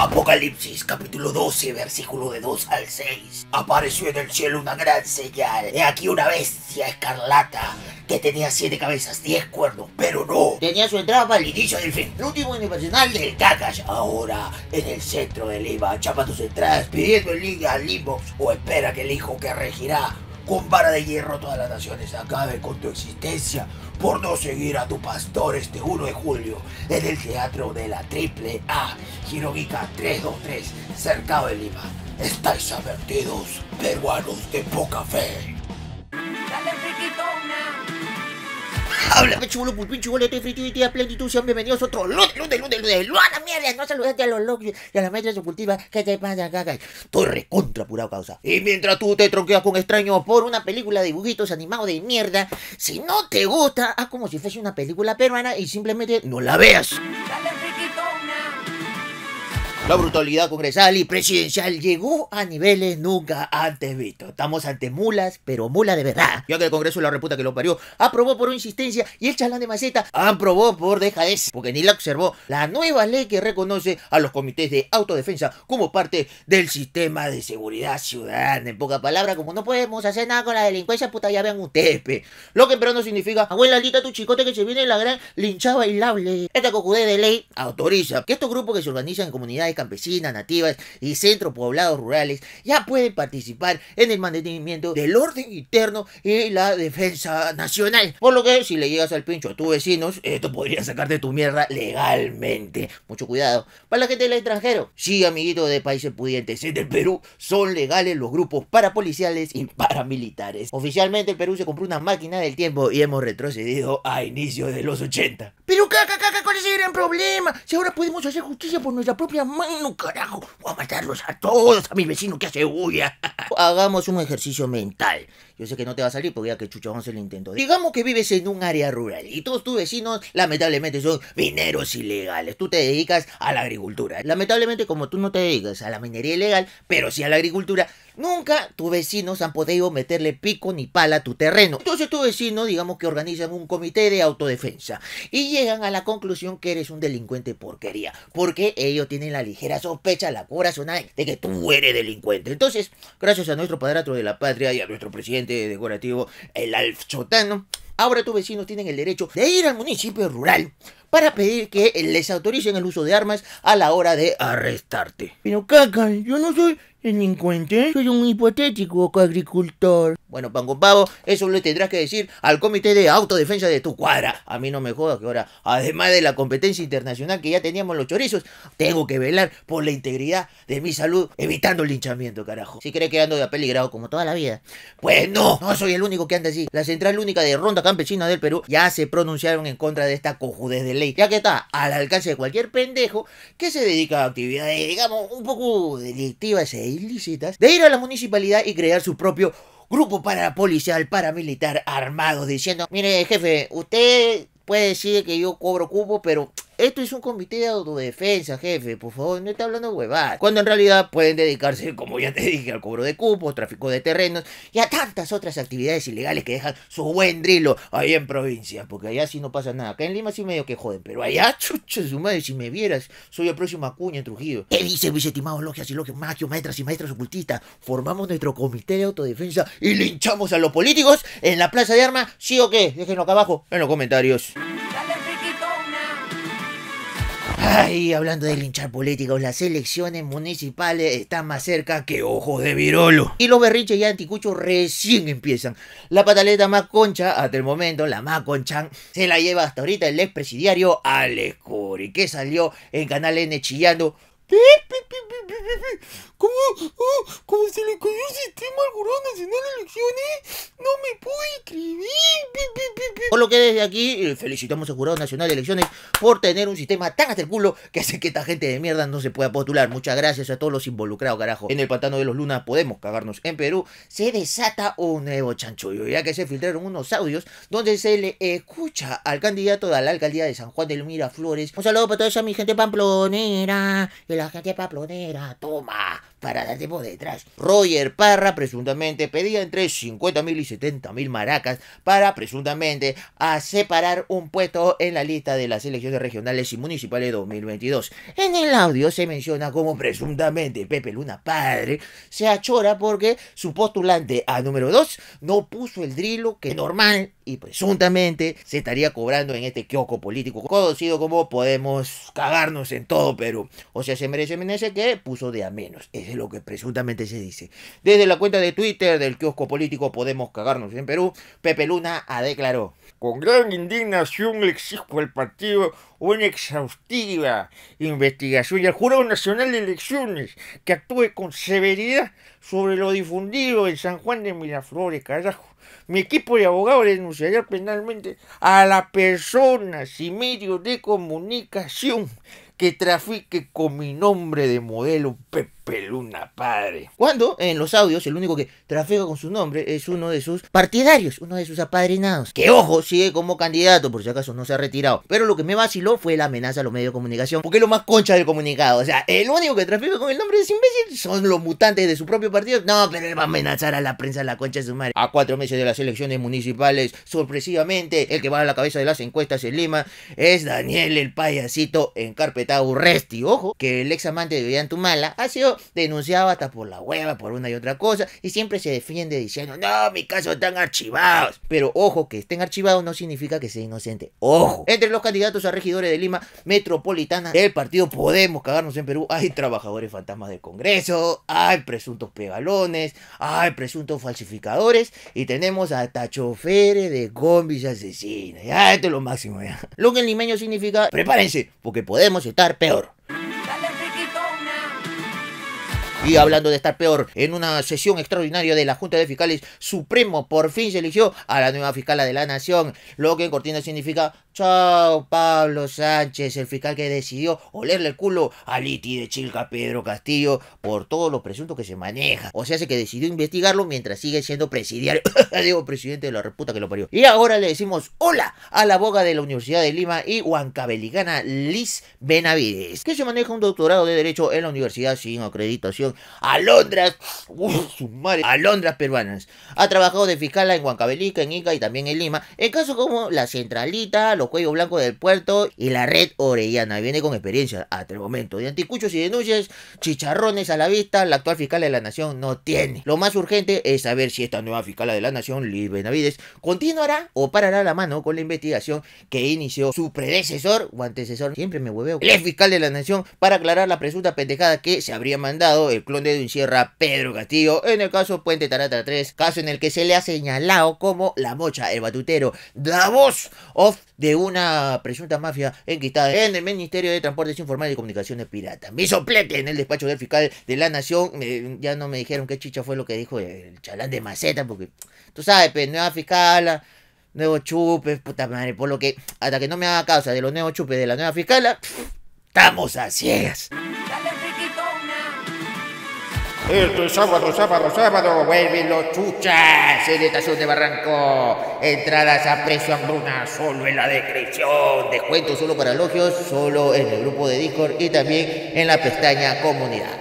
Apocalipsis capítulo 12 versículo de 2 al 6. Apareció en el cielo una gran señal. He aquí una bestia escarlata que tenía siete cabezas, 10 cuernos, pero no. Tenía su entrada para el inicio del fin. El último internacional del Kakash. Ahora, en el centro del Lima, chapa tus entradas pidiendo el línea al inbox o espera que el hijo que regirá con vara de hierro todas las naciones acabe con tu existencia por no seguir a tu pastor este 1 de julio en el Teatro de la Triple A, 323, cercado de Lima. Estáis advertidos, peruanos de poca fe. Habla, chulo, pulpín, pues, chulo, estoy frito y tía plenitud. Sean bienvenidos a otro lunes, lunes, lunes, lunes. ¡Lo la mierda! No saludaste a los locos y a la media sepultiva. ¿Qué te pasa acá, acá? Torre contra pura causa. Y mientras tú te tronqueas con extraños por una película de dibujitos animados de mierda, si no te gusta, haz como si fuese una película peruana y simplemente no la veas. La brutalidad congresal y presidencial llegó a niveles nunca antes vistos. Estamos ante mulas, pero mulas de verdad. Ya que el Congreso la Reputa que lo parió aprobó por insistencia y el chalán de maceta aprobó por deja ser. porque ni la observó la nueva ley que reconoce a los comités de autodefensa como parte del sistema de seguridad ciudadana. En pocas palabras, como no podemos hacer nada con la delincuencia, puta, ya vean ustedes, pe. Lo que pero no significa, abuela, alita tu chicote que se viene la gran linchada bailable. Esta cocudé de ley autoriza que estos grupos que se organizan en comunidades campesinas, nativas y centros poblados rurales ya pueden participar en el mantenimiento del orden interno y la defensa nacional. Por lo que si le llegas al pincho a tus vecinos, esto podría sacarte tu mierda legalmente. Mucho cuidado. Para la gente del extranjero, sí, amiguitos de países pudientes el Perú, son legales los grupos parapoliciales y paramilitares. Oficialmente el Perú se compró una máquina del tiempo y hemos retrocedido a inicios de los 80. Pero caca, caca, ¿cuál es el gran problema? Si ahora podemos hacer justicia por nuestra propia mano no, carajo. Voy a matarlos a todos, a mis vecinos que hace bulla. Hagamos un ejercicio mental. Yo sé que no te va a salir porque ya que chuchamos el intento. intento. Digamos que vives en un área rural y todos tus vecinos, lamentablemente, son mineros ilegales. Tú te dedicas a la agricultura. Lamentablemente, como tú no te dedicas a la minería ilegal, pero sí a la agricultura, Nunca tus vecinos han podido meterle pico ni pala a tu terreno. Entonces tus vecinos, digamos que organizan un comité de autodefensa y llegan a la conclusión que eres un delincuente porquería, porque ellos tienen la ligera sospecha, la corazón de que tú eres delincuente. Entonces, gracias a nuestro padrastro de la patria y a nuestro presidente decorativo, el Alf Chotano, ahora tus vecinos tienen el derecho de ir al municipio rural para pedir que les autoricen el uso de armas a la hora de arrestarte. Pero caca, yo no soy ¿Delincuente? Soy un hipotético agricultor. Bueno, Pavo, eso lo tendrás que decir al comité de autodefensa de tu cuadra. A mí no me jodas que ahora, además de la competencia internacional que ya teníamos los chorizos, tengo que velar por la integridad de mi salud, evitando el linchamiento, carajo. Si crees que ando de apeligrado como toda la vida. Pues no, no soy el único que anda así. La Central Única de Ronda Campesina del Perú ya se pronunciaron en contra de esta cojudez de ley, ya que está al alcance de cualquier pendejo que se dedica a actividades, digamos, un poco delictivas ahí. E de ir a la municipalidad y crear su propio grupo para policial, paramilitar armado, diciendo, mire jefe, usted puede decir que yo cobro cubo pero esto es un comité de autodefensa, jefe, por favor, no está hablando huevadas. Cuando en realidad pueden dedicarse, como ya te dije, al cobro de cupos, tráfico de terrenos y a tantas otras actividades ilegales que dejan su buen drilo ahí en provincia, porque allá sí no pasa nada. Acá en Lima sí medio que joden, pero allá, chucho, su madre, si me vieras, soy el próximo Acuña Trujillo. ¿Qué dice, mis estimados logias y logias, magios, maestras y maestras ocultistas? Formamos nuestro comité de autodefensa y linchamos a los políticos en la plaza de armas, ¿sí o qué? Déjenlo acá abajo en los comentarios. Ay, hablando de linchar políticos, las elecciones municipales están más cerca que ojos de virolo. Y los berrinches y anticuchos recién empiezan. La pataleta más concha, hasta el momento, la más conchan, se la lleva hasta ahorita el expresidiario Alex Cori, que salió en Canal N chillando. ¿Cómo, oh, se le cayó el sistema al Jurado Nacional de Elecciones? No me puedo escribir. Por lo que desde aquí eh, felicitamos al Jurado Nacional de Elecciones por tener un sistema tan hasta el culo que hace que esta gente de mierda no se pueda postular. Muchas gracias a todos los involucrados, carajo. En el pantano de los lunas podemos cagarnos. En Perú se desata un nuevo chanchullo, ya que se filtraron unos audios donde se le escucha al candidato de la alcaldía de San Juan del Miraflores. Un saludo para toda esa mi gente pamplonera la gente Paplonera, toma, para dar por detrás. Roger Parra presuntamente pedía entre 50.000 y 70.000 maracas para presuntamente a ah, separar un puesto en la lista de las elecciones regionales y municipales 2022. En el audio se menciona como presuntamente Pepe Luna Padre se achora porque su postulante a número 2 no puso el drilo que normal y presuntamente se estaría cobrando en este kiosco político conocido como Podemos cagarnos en todo Perú. O sea, se merece merece que puso de a menos es lo que presuntamente se dice. Desde la cuenta de Twitter del kiosco político Podemos Cagarnos en Perú, Pepe Luna ha declarado Con gran indignación le exijo al partido una exhaustiva investigación y al Jurado Nacional de Elecciones que actúe con severidad sobre lo difundido en San Juan de Miraflores, carajo. Mi equipo de abogados denunciará penalmente a las personas y medios de comunicación que trafique con mi nombre de modelo Pepe Peluna Padre. Cuando en los audios el único que trafega con su nombre es uno de sus partidarios, uno de sus apadrinados. Que ojo, sigue como candidato, por si acaso no se ha retirado. Pero lo que me vaciló fue la amenaza a los medios de comunicación, porque es lo más concha del comunicado. O sea, el único que trafica con el nombre de ese imbécil son los mutantes de su propio partido. No, pero le va a amenazar a la prensa la concha de su madre. A cuatro meses de las elecciones municipales, sorpresivamente, el que va a la cabeza de las encuestas en Lima es Daniel el payasito encarpetado Resti. Ojo, que el ex amante de Tumala ha sido denunciaba hasta por la hueva, por una y otra cosa, y siempre se defiende diciendo, no, mis casos están archivados. Pero ojo, que estén archivados no significa que sea inocente. Ojo. Entre los candidatos a regidores de Lima Metropolitana del partido Podemos Cagarnos en Perú, hay trabajadores fantasmas del Congreso, hay presuntos pegalones, hay presuntos falsificadores, y tenemos hasta choferes de combis asesinos Ya, esto es lo máximo ya. Lo en limeño significa, prepárense, porque podemos estar peor. Y hablando de estar peor, en una sesión extraordinaria de la Junta de Fiscales Supremo por fin se eligió a la nueva fiscal de la Nación, lo que en cortina significa Pablo Sánchez, el fiscal que decidió olerle el culo a Liti de Chilca Pedro Castillo por todos los presuntos que se maneja. O sea, se que decidió investigarlo mientras sigue siendo presidiario. Digo, presidente de la reputa que lo parió. Y ahora le decimos hola a la aboga de la Universidad de Lima y huancabelicana Liz Benavides, que se maneja un doctorado de Derecho en la universidad sin acreditación. A Londres, su madre, a Londres peruanas. Ha trabajado de fiscal en Huancabelica, en Ica y también en Lima, en casos como la Centralita, los Cuello Blanco del puerto y la red orellana. Viene con experiencia hasta el momento. De anticuchos y denuncias, chicharrones a la vista, la actual fiscal de la nación no tiene. Lo más urgente es saber si esta nueva fiscal de la nación, Liz Benavides, continuará o parará la mano con la investigación que inició su predecesor o antecesor. Siempre me hueveo. El fiscal de la nación para aclarar la presunta pendejada que se habría mandado el clon de Edwin Sierra, Pedro Castillo, en el caso Puente Tarata 3, caso en el que se le ha señalado como la mocha, el batutero, la voz of the una presunta mafia enquistada en el Ministerio de Transportes Informales y Comunicaciones Pirata. Mi soplete en el despacho del fiscal de la Nación. ya no me dijeron qué chicha fue lo que dijo el chalán de maceta, porque tú sabes, pues, nueva fiscal Nuevo chupes, puta madre, por lo que hasta que no me haga causa de los nuevos chupes de la nueva fiscala, estamos a ciegas. Este sábado, sábado, sábado, vuelven los chuchas en Estación de Barranco. Entradas a precio hambruna, solo en la descripción. Descuento solo para elogios, solo en el grupo de Discord y también en la pestaña comunidad.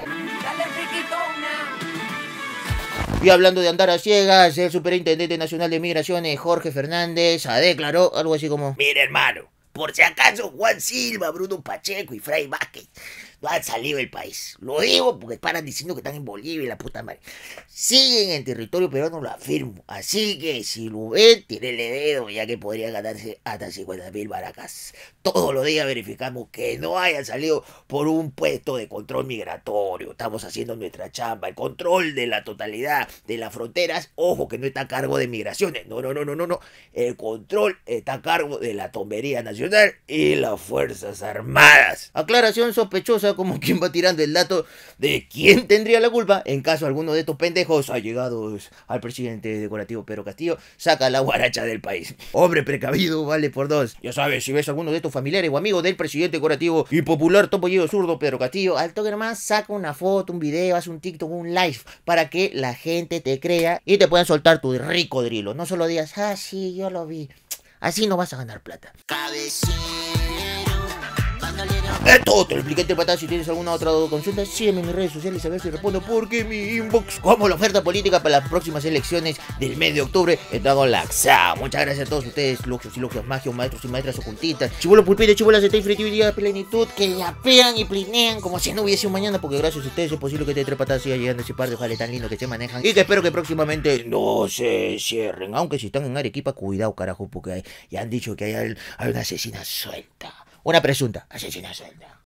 Y hablando de andar a ciegas, el superintendente nacional de migraciones, Jorge Fernández, declaró algo así como... Mira hermano, por si acaso Juan Silva, Bruno Pacheco y Fray Vázquez no han salido el país. Lo digo porque paran diciendo que están en Bolivia y la puta madre. Siguen en territorio pero no lo afirmo. Así que si lo ven, tírenle dedo, ya que podría ganarse hasta 50 mil baracas. Todos los días verificamos que no hayan salido por un puesto de control migratorio. Estamos haciendo nuestra chamba. El control de la totalidad de las fronteras, ojo que no está a cargo de migraciones. No, no, no, no, no, no. El control está a cargo de la Tombería Nacional y las Fuerzas Armadas. Aclaración sospechosa como quien va tirando el dato de quién tendría la culpa en caso alguno de estos pendejos Ha llegado al presidente decorativo Pedro Castillo saca la guaracha del país. Hombre precavido, vale por dos. Ya sabes, si ves alguno de estos familiares o amigos del presidente decorativo y popular topollido zurdo Pedro Castillo, al toque nomás saca una foto, un video, haz un TikTok, un live para que la gente te crea y te puedan soltar tu rico drilo. No solo digas, ah, sí, yo lo vi. Así no vas a ganar plata. Cabecín. Es todo, te lo expliqué patas Si tienes alguna otra consulta, sígueme en mis redes sociales a ver si respondo. Porque mi inbox, como la oferta política para las próximas elecciones del mes de octubre, está con la Muchas gracias a todos ustedes, luxos y luxos magios, maestros y maestras ocultistas, Chibolos, pulpitos, chibolas de y de plenitud, que pean y plinean como si no hubiese un mañana. Porque gracias a ustedes es posible que este tres patas siga llegando a ese par de ojales tan lindo que se manejan. Y te espero que próximamente no se cierren. Aunque si están en Arequipa, cuidado, carajo, porque ya han dicho que hay, hay una asesina suelta una presunta asesina suelta.